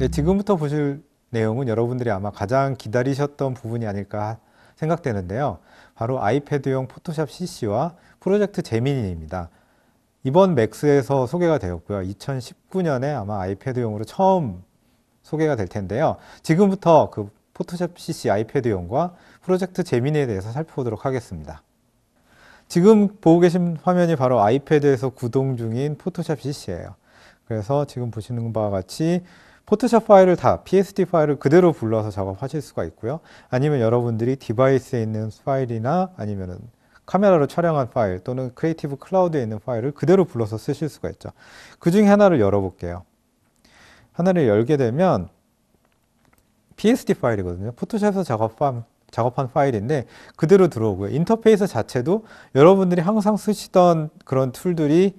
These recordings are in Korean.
네, 지금부터 보실 내용은 여러분들이 아마 가장 기다리셨던 부분이 아닐까 생각되는데요. 바로 아이패드용 포토샵 CC와 프로젝트 제미니입니다. 이번 맥스에서 소개가 되었고요. 2019년에 아마 아이패드용으로 처음 소개가 될 텐데요. 지금부터 그 포토샵 CC 아이패드용과 프로젝트 제미니에 대해서 살펴보도록 하겠습니다. 지금 보고 계신 화면이 바로 아이패드에서 구동 중인 포토샵 CC예요. 그래서 지금 보시는 바와 같이 포토샵 파일을 다 PSD 파일을 그대로 불러서 작업하실 수가 있고요. 아니면 여러분들이 디바이스에 있는 파일이나 아니면은 카메라로 촬영한 파일 또는 크리에이티브 클라우드에 있는 파일을 그대로 불러서 쓰실 수가 있죠. 그 중에 하나를 열어볼게요. 하나를 열게 되면 PSD 파일이거든요. 포토샵에서 작업한, 작업한 파일인데 그대로 들어오고요. 인터페이스 자체도 여러분들이 항상 쓰시던 그런 툴들이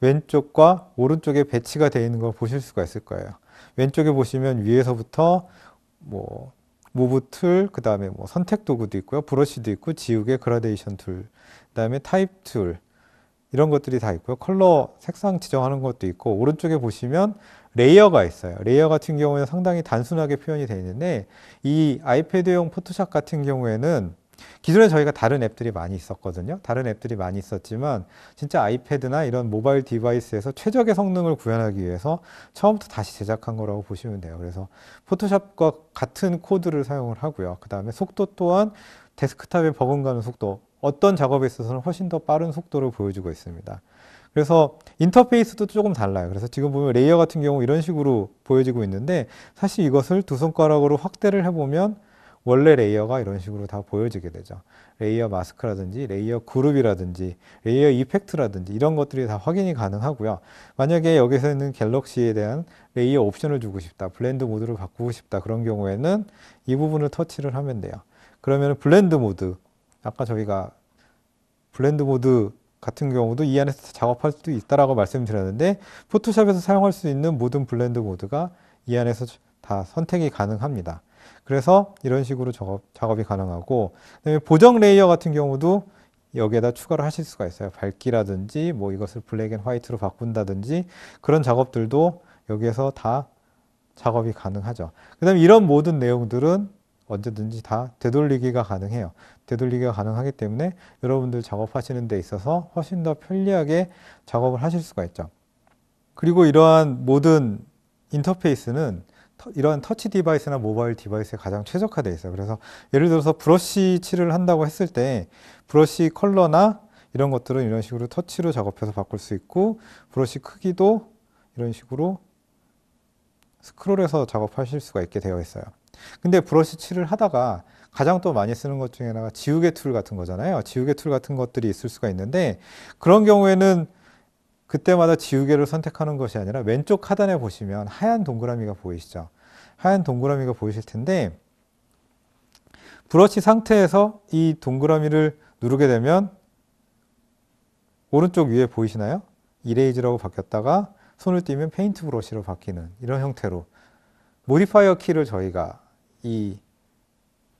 왼쪽과 오른쪽에 배치가 되어 있는 걸 보실 수가 있을 거예요. 왼쪽에 보시면 위에서부터 뭐 모브 툴, 그 다음에 뭐 선택 도구도 있고요. 브러쉬도 있고, 지우개, 그라데이션 툴, 그 다음에 타입 툴, 이런 것들이 다 있고요. 컬러, 색상 지정하는 것도 있고, 오른쪽에 보시면 레이어가 있어요. 레이어 같은 경우에는 상당히 단순하게 표현이 되어 있는데, 이 아이패드용 포토샵 같은 경우에는 기존에 저희가 다른 앱들이 많이 있었거든요. 다른 앱들이 많이 있었지만 진짜 아이패드나 이런 모바일 디바이스에서 최적의 성능을 구현하기 위해서 처음부터 다시 제작한 거라고 보시면 돼요. 그래서 포토샵과 같은 코드를 사용을 하고요. 그 다음에 속도 또한 데스크탑에 버금가는 속도 어떤 작업에 있어서는 훨씬 더 빠른 속도를 보여주고 있습니다. 그래서 인터페이스도 조금 달라요. 그래서 지금 보면 레이어 같은 경우 이런 식으로 보여지고 있는데 사실 이것을 두 손가락으로 확대를 해보면 원래 레이어가 이런 식으로 다 보여지게 되죠. 레이어 마스크라든지 레이어 그룹이라든지 레이어 이펙트라든지 이런 것들이 다 확인이 가능하고요. 만약에 여기서 있는 갤럭시에 대한 레이어 옵션을 주고 싶다. 블렌드 모드를 바꾸고 싶다. 그런 경우에는 이 부분을 터치를 하면 돼요. 그러면 블렌드 모드 아까 저희가 블렌드 모드 같은 경우도 이 안에서 작업할 수도 있다라고 말씀드렸는데 포토샵에서 사용할 수 있는 모든 블렌드 모드가 이 안에서 다 선택이 가능합니다. 그래서 이런 식으로 작업, 작업이 가능하고 그다음에 보정 레이어 같은 경우도 여기에다 추가를 하실 수가 있어요. 밝기라든지 뭐 이것을 블랙 앤 화이트로 바꾼다든지 그런 작업들도 여기에서 다 작업이 가능하죠. 그 다음에 이런 모든 내용들은 언제든지 다 되돌리기가 가능해요. 되돌리기가 가능하기 때문에 여러분들 작업하시는 데 있어서 훨씬 더 편리하게 작업을 하실 수가 있죠. 그리고 이러한 모든 인터페이스는 이런 터치 디바이스나 모바일 디바이스에 가장 최적화되어 있어요. 그래서 예를 들어서 브러쉬 칠을 한다고 했을 때 브러쉬 컬러나 이런 것들은 이런 식으로 터치로 작업해서 바꿀 수 있고 브러쉬 크기도 이런 식으로 스크롤해서 작업하실 수가 있게 되어 있어요. 근데 브러쉬 칠을 하다가 가장 또 많이 쓰는 것 중에 하나가 지우개 툴 같은 거잖아요. 지우개 툴 같은 것들이 있을 수가 있는데 그런 경우에는 그때마다 지우개를 선택하는 것이 아니라 왼쪽 하단에 보시면 하얀 동그라미가 보이시죠? 하얀 동그라미가 보이실 텐데 브러쉬 상태에서 이 동그라미를 누르게 되면 오른쪽 위에 보이시나요? 이레이즈라고 바뀌었다가 손을 띄면 페인트 브러쉬로 바뀌는 이런 형태로 모디파이어 키를 저희가 이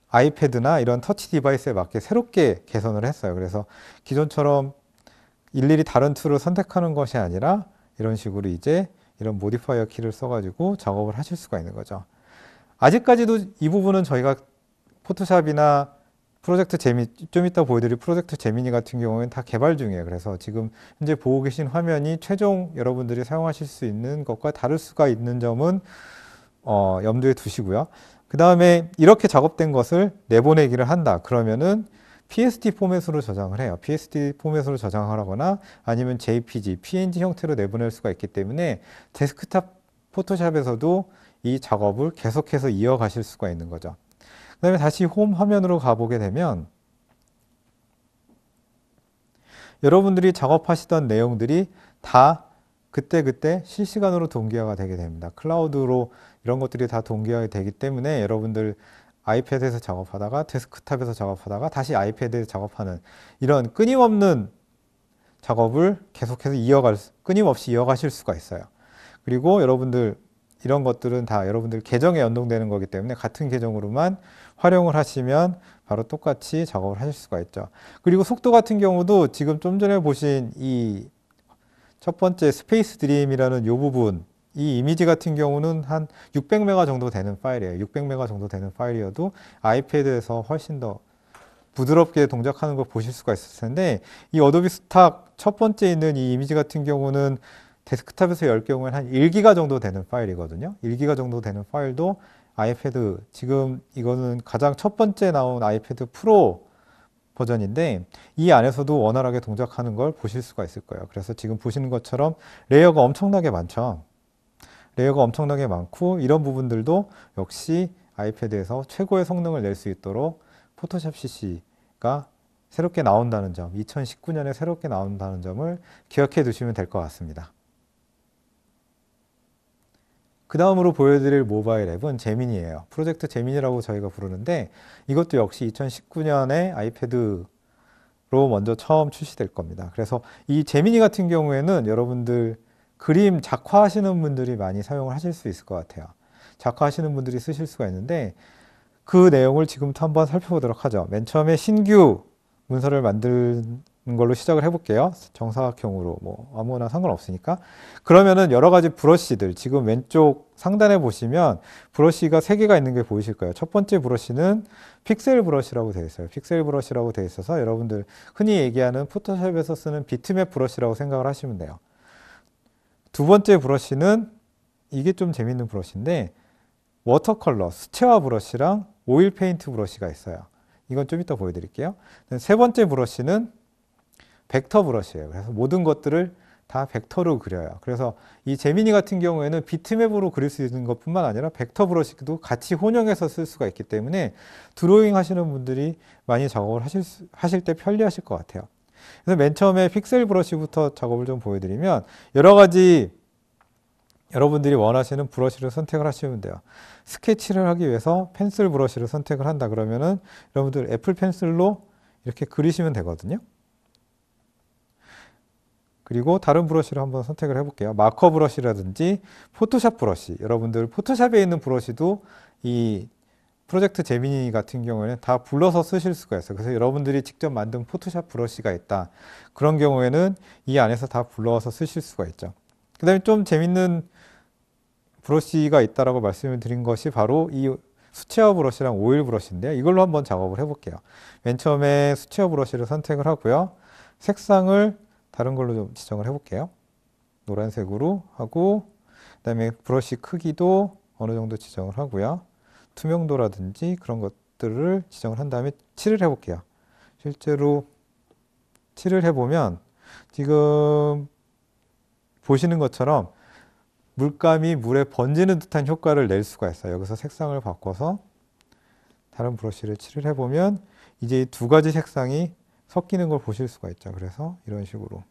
아이패드나 이런 터치 디바이스에 맞게 새롭게 개선을 했어요. 그래서 기존처럼 일일이 다른 툴을 선택하는 것이 아니라 이런 식으로 이제 이런 모디파이어 키를 써가지고 작업을 하실 수가 있는 거죠. 아직까지도 이 부분은 저희가 포토샵이나 프로젝트 재미, 좀 이따 보여드릴 프로젝트 재미니 같은 경우에는 다 개발 중이에요. 그래서 지금 현재 보고 계신 화면이 최종 여러분들이 사용하실 수 있는 것과 다를 수가 있는 점은 어, 염두에 두시고요. 그 다음에 이렇게 작업된 것을 내보내기를 한다. 그러면은 PST 포맷으로 저장을 해요. PST 포맷으로 저장하거나 아니면 JPG, PNG 형태로 내보낼 수가 있기 때문에 데스크탑 포토샵에서도 이 작업을 계속해서 이어가실 수가 있는 거죠. 그 다음에 다시 홈 화면으로 가보게 되면 여러분들이 작업하시던 내용들이 다 그때그때 그때 실시간으로 동기화가 되게 됩니다. 클라우드로 이런 것들이 다 동기화가 되기 때문에 여러분들 아이패드에서 작업하다가 데스크탑에서 작업하다가 다시 아이패드에서 작업하는 이런 끊임없는 작업을 계속해서 이어갈 수, 끊임없이 이어가실 수가 있어요. 그리고 여러분들 이런 것들은 다 여러분들 계정에 연동되는 거기 때문에 같은 계정으로만 활용을 하시면 바로 똑같이 작업을 하실 수가 있죠. 그리고 속도 같은 경우도 지금 좀 전에 보신 이 첫 번째 스페이스 드림이라는 이 부분 이 이미지 같은 경우는 한 600메가 정도 되는 파일이에요. 600메가 정도 되는 파일이어도 아이패드에서 훨씬 더 부드럽게 동작하는 걸 보실 수가 있을 텐데 이 어도비 스탁 첫 번째 있는 이 이미지 같은 경우는 데스크탑에서 열 경우에는 한 1기가 정도 되는 파일이거든요. 1기가 정도 되는 파일도 아이패드 지금 이거는 가장 첫 번째 나온 아이패드 프로 버전인데 이 안에서도 원활하게 동작하는 걸 보실 수가 있을 거예요. 그래서 지금 보시는 것처럼 레이어가 엄청나게 많죠. 레이어가 엄청나게 많고 이런 부분들도 역시 아이패드에서 최고의 성능을 낼 수 있도록 포토샵 CC가 새롭게 나온다는 점, 2019년에 새롭게 나온다는 점을 기억해 두시면 될 것 같습니다. 그 다음으로 보여드릴 모바일 앱은 제민이에요. 프로젝트 제민이라고 저희가 부르는데 이것도 역시 2019년에 아이패드로 먼저 처음 출시될 겁니다. 그래서 이 제민이 같은 경우에는 여러분들 그림 작화하시는 분들이 많이 사용을 하실 수 있을 것 같아요. 작화하시는 분들이 쓰실 수가 있는데 그 내용을 지금부터 한번 살펴보도록 하죠. 맨 처음에 신규 문서를 만드는 걸로 시작을 해볼게요. 정사각형으로 뭐 아무거나 상관없으니까 그러면은 여러 가지 브러쉬들 지금 왼쪽 상단에 보시면 브러쉬가 세 개가 있는 게 보이실 거예요. 첫 번째 브러쉬는 픽셀 브러쉬라고 되어 있어요. 픽셀 브러쉬라고 되어 있어서 여러분들 흔히 얘기하는 포토샵에서 쓰는 비트맵 브러쉬라고 생각을 하시면 돼요. 두 번째 브러쉬는 이게 좀 재밌는 브러쉬인데 워터컬러, 수채화 브러쉬랑 오일 페인트 브러쉬가 있어요. 이건 좀 이따 보여드릴게요. 세 번째 브러쉬는 벡터 브러쉬예요. 그래서 모든 것들을 다 벡터로 그려요. 그래서 이재미니 같은 경우에는 비트맵으로 그릴 수 있는 것뿐만 아니라 벡터 브러쉬도 같이 혼용해서 쓸 수가 있기 때문에 드로잉 하시는 분들이 많이 작업을 하실, 수, 하실 때 편리하실 것 같아요. 그래서 맨 처음에 픽셀 브러쉬부터 작업을 좀 보여드리면 여러 가지 여러분들이 원하시는 브러쉬를 선택을 하시면 돼요. 스케치를 하기 위해서 펜슬 브러쉬를 선택을 한다 그러면은 여러분들 애플 펜슬로 이렇게 그리시면 되거든요. 그리고 다른 브러쉬를 한번 선택을 해볼게요. 마커 브러쉬라든지 포토샵 브러쉬. 여러분들 포토샵에 있는 브러쉬도 이 프로젝트 재미니 같은 경우에는 다 불러서 쓰실 수가 있어요. 그래서 여러분들이 직접 만든 포토샵 브러쉬가 있다. 그런 경우에는 이 안에서 다 불러서 쓰실 수가 있죠. 그 다음에 좀 재밌는 브러쉬가 있다라고 말씀을 드린 것이 바로 이 수채화 브러쉬랑 오일 브러쉬인데요. 이걸로 한번 작업을 해볼게요. 맨 처음에 수채화 브러쉬를 선택을 하고요. 색상을 다른 걸로 좀 지정을 해볼게요. 노란색으로 하고 그 다음에 브러쉬 크기도 어느 정도 지정을 하고요. 투명도라든지 그런 것들을 지정을 한 다음에 칠을 해볼게요. 실제로 칠을 해보면 지금 보시는 것처럼 물감이 물에 번지는 듯한 효과를 낼 수가 있어요. 여기서 색상을 바꿔서 다른 브러쉬를 칠을 해보면 이제 이두 가지 색상이 섞이는 걸 보실 수가 있죠. 그래서 이런 식으로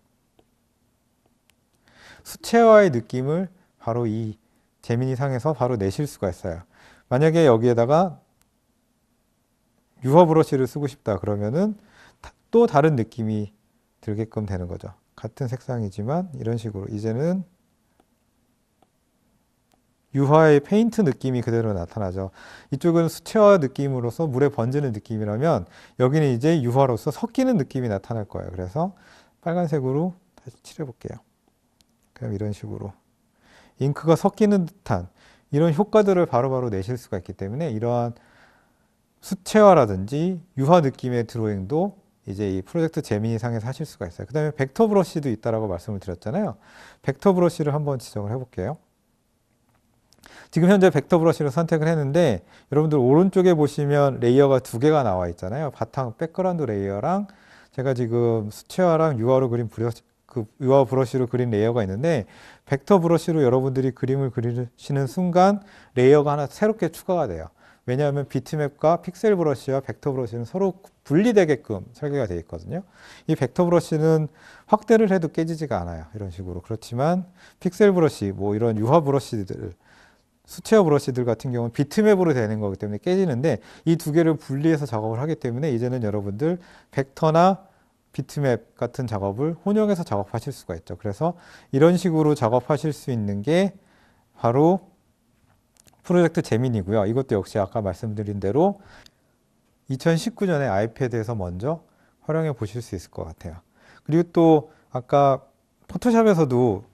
수채화의 느낌을 바로 이재미니 상에서 바로 내실 수가 있어요. 만약에 여기에다가 유화 브러쉬를 쓰고 싶다 그러면은 또 다른 느낌이 들게끔 되는 거죠. 같은 색상이지만 이런 식으로 이제는 유화의 페인트 느낌이 그대로 나타나죠. 이쪽은 수채화 느낌으로서 물에 번지는 느낌이라면 여기는 이제 유화로서 섞이는 느낌이 나타날 거예요. 그래서 빨간색으로 다시 칠해볼게요. 그럼 이런 식으로 잉크가 섞이는 듯한 이런 효과들을 바로바로 바로 내실 수가 있기 때문에 이러한 수채화라든지 유화 느낌의 드로잉도 이제 이 프로젝트 재미상에서 하실 수가 있어요. 그 다음에 벡터 브러쉬도 있다라고 말씀을 드렸잖아요. 벡터 브러쉬를 한번 지정을 해볼게요. 지금 현재 벡터 브러쉬를 선택을 했는데 여러분들 오른쪽에 보시면 레이어가 두 개가 나와 있잖아요. 바탕 백그라운드 레이어랑 제가 지금 수채화랑 유화로 그린 브러쉬, 그 유화 브러쉬로 그린 레이어가 있는데 벡터 브러쉬로 여러분들이 그림을 그리시는 순간 레이어가 하나 새롭게 추가가 돼요. 왜냐하면 비트맵과 픽셀 브러쉬와 벡터 브러쉬는 서로 분리되게끔 설계가 되어 있거든요. 이 벡터 브러쉬는 확대를 해도 깨지지가 않아요. 이런 식으로. 그렇지만 픽셀 브러쉬, 뭐 이런 유화 브러쉬들, 수채화 브러쉬들 같은 경우는 비트맵으로 되는 거기 때문에 깨지는데 이 두 개를 분리해서 작업을 하기 때문에 이제는 여러분들 벡터나 비트맵 같은 작업을 혼용해서 작업하실 수가 있죠. 그래서 이런 식으로 작업하실 수 있는 게 바로 프로젝트 재민이고요. 이것도 역시 아까 말씀드린 대로 2019년에 아이패드에서 먼저 활용해 보실 수 있을 것 같아요. 그리고 또 아까 포토샵에서도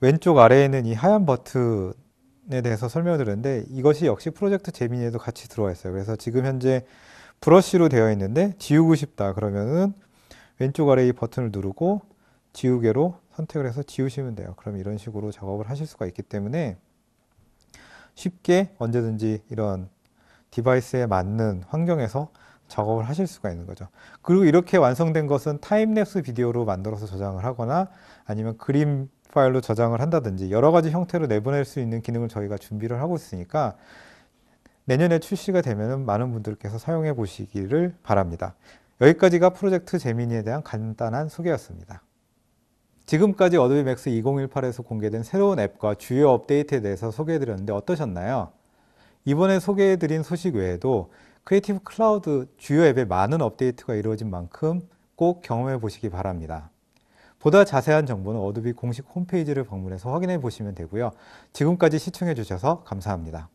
왼쪽 아래에 있는 이 하얀 버튼에 대해서 설명을 드렸는데 이것이 역시 프로젝트 재민에도 같이 들어와 있어요. 그래서 지금 현재 브러쉬로 되어 있는데 지우고 싶다 그러면은 왼쪽 아래 이 버튼을 누르고 지우개로 선택을 해서 지우시면 돼요. 그럼 이런 식으로 작업을 하실 수가 있기 때문에 쉽게 언제든지 이런 디바이스에 맞는 환경에서 작업을 하실 수가 있는 거죠. 그리고 이렇게 완성된 것은 타임랩스 비디오로 만들어서 저장을 하거나 아니면 그림 파일로 저장을 한다든지 여러 가지 형태로 내보낼 수 있는 기능을 저희가 준비를 하고 있으니까 내년에 출시가 되면 많은 분들께서 사용해 보시기를 바랍니다. 여기까지가 프로젝트 재미니에 대한 간단한 소개였습니다. 지금까지 어도비 맥스 2018에서 공개된 새로운 앱과 주요 업데이트에 대해서 소개해드렸는데 어떠셨나요? 이번에 소개해드린 소식 외에도 크리에이티브 클라우드 주요 앱에 많은 업데이트가 이루어진 만큼 꼭 경험해 보시기 바랍니다. 보다 자세한 정보는 어도비 공식 홈페이지를 방문해서 확인해 보시면 되고요. 지금까지 시청해 주셔서 감사합니다.